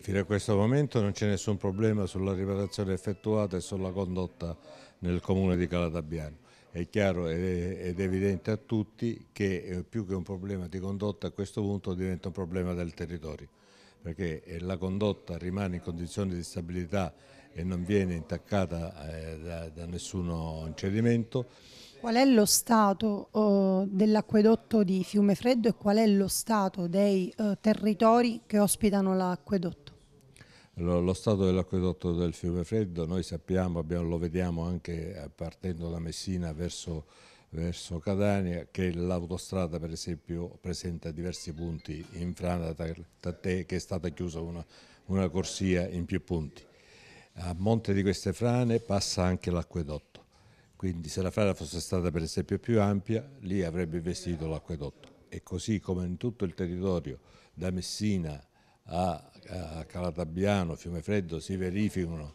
Fino a questo momento non c'è nessun problema sulla riparazione effettuata e sulla condotta nel comune di Calatabiano. È chiaro ed evidente a tutti che eh, più che un problema di condotta a questo punto diventa un problema del territorio, perché eh, la condotta rimane in condizioni di stabilità e non viene intaccata eh, da nessun cedimento. Qual è lo stato uh, dell'acquedotto di Fiume Freddo e qual è lo stato dei uh, territori che ospitano l'acquedotto? Allora, lo stato dell'acquedotto del Fiume Freddo noi sappiamo, abbiamo, lo vediamo anche partendo da Messina verso verso Catania che l'autostrada per esempio presenta diversi punti in frana da te che è stata chiusa una, una, corsia in più punti. A monte di queste frane passa anche l'acquedotto. Quindi se la frana fosse stata per esempio più ampia, lì avrebbe investito l'acquedotto. E così come in tutto il territorio, da Messina a, a Fiume Freddo, si verificano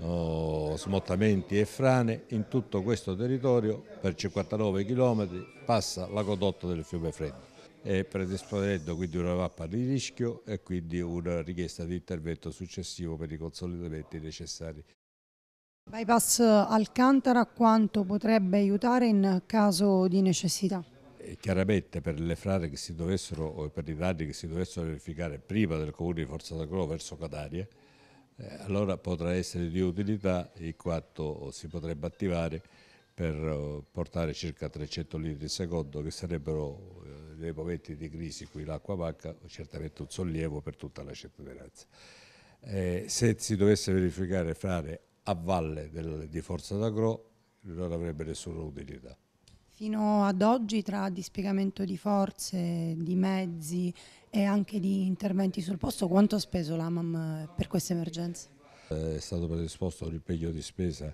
oh, smottamenti e frane, in tutto questo territorio per 59 km passa l'acquedotto del Fiumefreddo e predisponendo quindi una mappa di rischio e quindi una richiesta di intervento successivo per i consolidamenti necessari. Bypass Alcantara quanto potrebbe aiutare in caso di necessità? chiaramente per le frane che si dovessero o per i danni che si dovessero verificare prima del comune di Forza d'Agro verso Catania, eh, allora potrà essere di utilità in quanto si potrebbe attivare per eh, portare circa 300 litri al secondo che sarebbero eh, nei momenti di crisi qui l'acqua manca certamente un sollievo per tutta la cittadinanza. se si dovesse verificare frane a valle del, di Forza d'Agro non avrebbe nessuna utilità. Fino ad oggi tra dispiegamento di forze, di mezzi e anche di interventi sul posto, quanto ha speso l'AMAM eh, per questa emergenza? Eh, è stato predisposto un impegno di spesa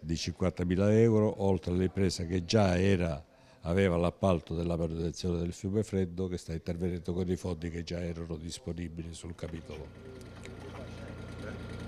di 50.000 euro, oltre all'impresa che già era, aveva l'appalto della manutenzione del fiume freddo che sta intervenendo con i fondi che già erano disponibili sul capitolo.